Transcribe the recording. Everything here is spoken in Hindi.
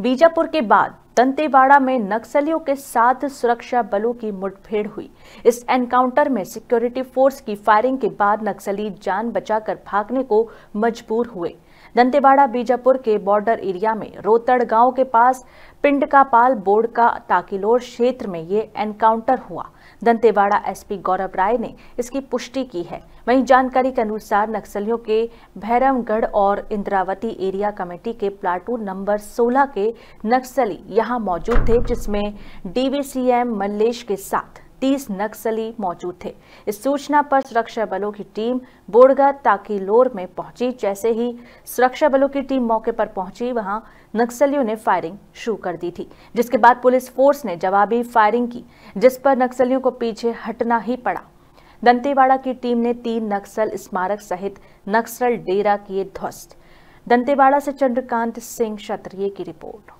बीजापुर के बाद दंतेवाड़ा में नक्सलियों के साथ सुरक्षा बलों की मुठभेड़ हुई इस एनकाउंटर में सिक्योरिटी फोर्स की फायरिंग के बाद नक्सली जान बचाकर भागने को मजबूर हुए दंतेवाड़ा बीजापुर के बॉर्डर एरिया में रोतड़ गांव के पास पिंड का पाल बोर्ड का ताकिलोर क्षेत्र में ये एनकाउंटर हुआ दंतेवाड़ा एसपी गौरव राय ने इसकी पुष्टि की है वहीं जानकारी के अनुसार नक्सलियों के भैरमगढ़ और इंद्रावती एरिया कमेटी के प्लाटून नंबर 16 के नक्सली यहां मौजूद थे जिसमें डीवीसीएम मल्लेश के साथ तीस नक्सली मौजूद थे इस सूचना पर सुरक्षा बलों की टीम बोड़गा ताकीलोर में पहुंची जैसे ही सुरक्षा बलों की टीम मौके पर पहुंची वहां नक्सलियों ने फायरिंग शुरू कर दी थी जिसके बाद पुलिस फोर्स ने जवाबी फायरिंग की जिस पर नक्सलियों को पीछे हटना ही पड़ा दंतेवाड़ा की टीम ने तीन नक्सल स्मारक सहित नक्सल डेरा किए ध्वस्त दंतेवाड़ा से चंद्रकांत सिंह क्षत्रिय की रिपोर्ट